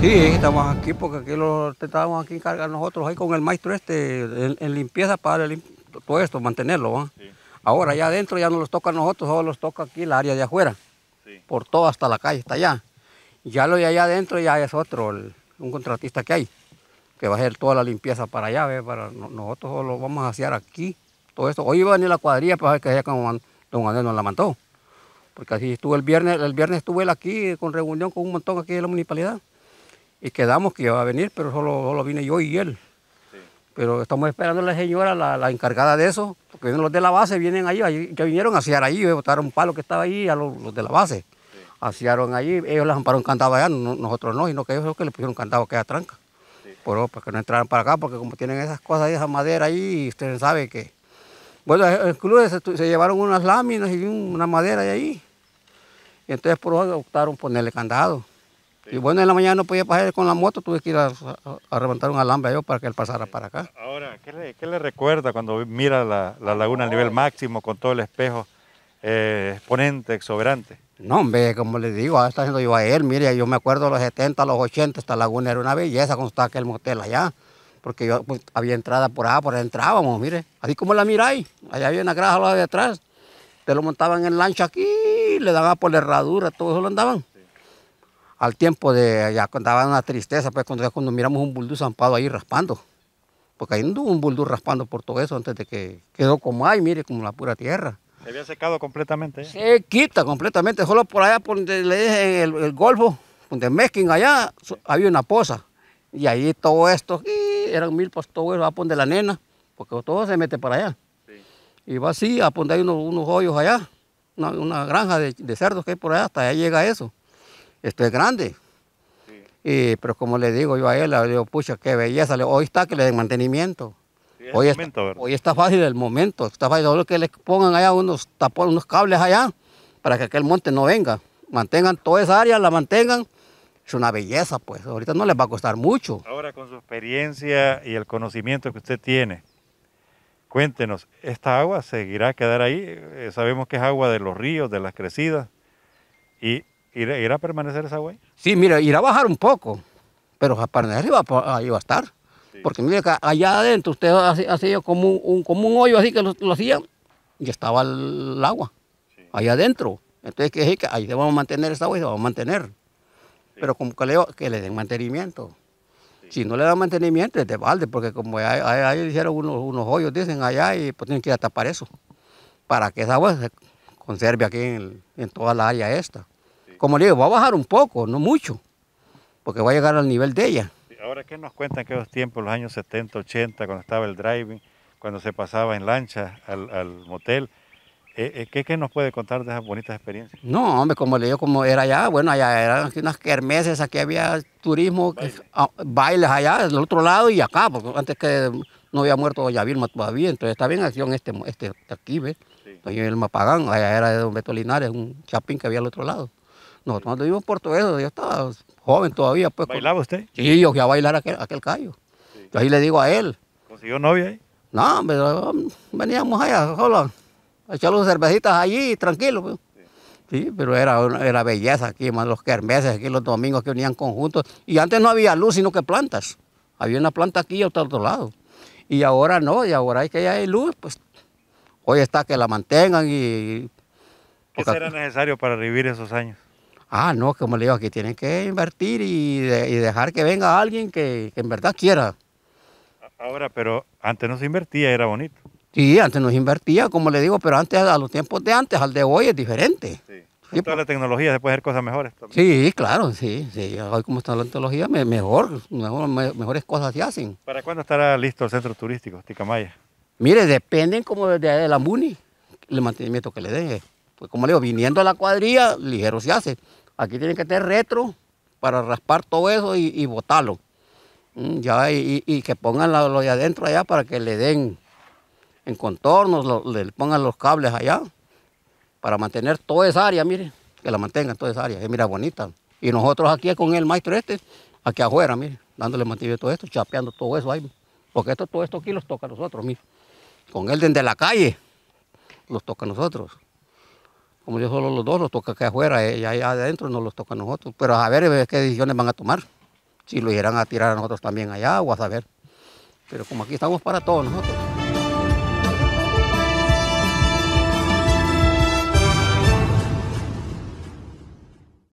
Sí, estamos aquí porque aquí lo estábamos aquí encargar nosotros ahí con el maestro este en, limpieza para todo esto, mantenerlo. Ahora allá adentro ya no los toca a nosotros, solo los toca aquí el área de afuera. Por todo hasta la calle, está allá. Ya lo de allá adentro ya es otro, un contratista que hay, que va a hacer toda la limpieza para allá, para nosotros lo vamos a hacer aquí, todo esto. Hoy iba a venir la cuadrilla, para ver que allá con don Andrés nos la mandó. Porque así estuvo el viernes, el viernes estuve él aquí con reunión con un montón aquí de la municipalidad y quedamos que iba a venir, pero solo, solo vine yo y él. Pero estamos esperando a la señora, la, encargada de eso, porque los de la base, vienen ahí, que vinieron a asear ahí, botaron un palo que estaba ahí a los, de la base. Sí. Asearon ahí, ellos las ampararon cantado allá, nosotros no, sino que ellos que le pusieron cantado que a tranca. Por eso, para que no entraran para acá, porque como tienen esas cosas, esa madera ahí, ustedes saben que... Bueno, el eh, club se, llevaron unas láminas y una madera ahí. Y entonces por eso optaron ponerle candado. Y bueno, en la mañana no podía pasar con la moto, tuve que ir a, remontar un alambre a para que él pasara para acá. Ahora, ¿qué le, recuerda cuando mira la, laguna a nivel máximo con todo el espejo eh, exponente, exuberante? No, hombre, como le digo, ahora está haciendo yo a él, mire, yo me acuerdo de los 70, los 80, esta laguna era una belleza cuando estaba aquel motel allá, porque yo pues, había entrada por allá, por allá entrábamos, mire, así como la miráis, allá había una granja al lado de atrás, te lo montaban en lancha aquí, le daban por la herradura, todo eso lo andaban al tiempo de, ya daba una tristeza, pues cuando, cuando miramos un buldú zampado ahí raspando, porque ahí hubo un buldú raspando por todo eso antes de que quedó como hay, mire, como la pura tierra. ¿Se había secado completamente? ¿eh? Se quita completamente, solo por allá, por donde le dije el, el golfo, donde mezquen allá, había una poza, y ahí todo esto, y eran mil pues todo eso, a poner la nena, porque todo se mete para allá. Y va así, a poner unos, hoyos allá, una, granja de, de cerdos que hay por allá, hasta allá llega eso esto es grande. pero como le digo yo a él, le digo, pucha, qué belleza, hoy está que le den mantenimiento. hoy, está, hoy, está, fácil el momento, está fácil, solo que le pongan allá unos tapones, unos cables allá, para que aquel monte no venga. Mantengan toda esa área, la mantengan. Es una belleza, pues. Ahorita no les va a costar mucho. Ahora, con su experiencia y el conocimiento que usted tiene, Cuéntenos, ¿esta agua seguirá a quedar ahí? Eh, sabemos que es agua de los ríos, de las crecidas. ¿Y ir a permanecer esa huella? Sí, mira, irá a bajar un poco, pero para arriba ahí va a estar. Porque mire, allá adentro usted hacía como un, hoyo así que lo, hacían y estaba el agua allá adentro. Entonces, que ahí se va a mantener esa huella, se va a mantener. Pero como que le, que le den mantenimiento. Si no le dan mantenimiento, es de balde, porque como ahí hicieron unos, hoyos, dicen allá, y pues tienen que ir a tapar eso, para que esa agua se conserve aquí en, en toda la área esta como le digo, va a bajar un poco, no mucho, porque va a llegar al nivel de ella. Ahora, ¿qué nos cuentan que los tiempos, los años 70, 80, cuando estaba el driving, cuando se pasaba en lancha al, motel? Eh, eh, ¿qué, nos puede contar de esas bonitas experiencias? No, hombre, como le digo, como era allá, bueno, allá eran unas kermeses, aquí había turismo, ah, bailes allá, del otro lado y acá, porque antes que no había muerto Vilma todavía, entonces está bien acción este, este aquí, ¿ves? el Mapagán, allá era de Don Beto Linares, un chapín que había al otro lado. Nosotros cuando vivimos en Puerto Eso, yo estaba joven todavía. Pues, ¿Bailaba usted? Sí, yo que a bailar aquel, aquel callo. le digo a él. ¿Consiguió novia ahí? No, veníamos allá solo a echar cervecitas allí, tranquilo. Pues. Sí. pero era, era belleza aquí, más los kermeses, aquí los domingos que unían conjuntos. Y antes no había luz, sino que plantas. Había una planta aquí y otra otro lado. Y ahora no, y ahora hay que ya hay luz, pues hoy está que la mantengan y... ¿Qué será necesario para vivir esos años? Ah, no, como le digo, aquí tienen que invertir y, dejar que venga alguien que, en verdad quiera. Ahora, pero antes no se invertía, era bonito. Sí, antes no se invertía, como le digo, pero antes, a los tiempos de antes, al de hoy es diferente. Sí. toda pues. la tecnología se puede hacer cosas mejores también. Sí, claro, sí. sí. Hoy como está la tecnología, mejor, mejores cosas se hacen. ¿Para cuándo estará listo el centro turístico, Ticamaya? Mire, dependen como de, de la MUNI, el mantenimiento que le deje. Pues como le digo, viniendo a la cuadrilla, ligero se hace. Aquí tienen que tener retro para raspar todo eso y, botarlo. Mm, ya, y, que pongan lo de adentro allá para que le den en contornos, le pongan los cables allá para mantener toda esa área, mire, que la mantengan toda esa área, que mira bonita. Y nosotros aquí con el maestro este, aquí afuera, mire, dándole mantenimiento todo esto, chapeando todo eso ahí, porque esto, todo esto aquí los toca a nosotros, mire. Con él desde la calle los toca a nosotros como yo solo los dos, los toca que afuera, ella eh, allá adentro no los toca a nosotros. Pero a ver eh, qué decisiones van a tomar, si lo irán a tirar a nosotros también allá o a saber. Pero como aquí estamos para todos nosotros.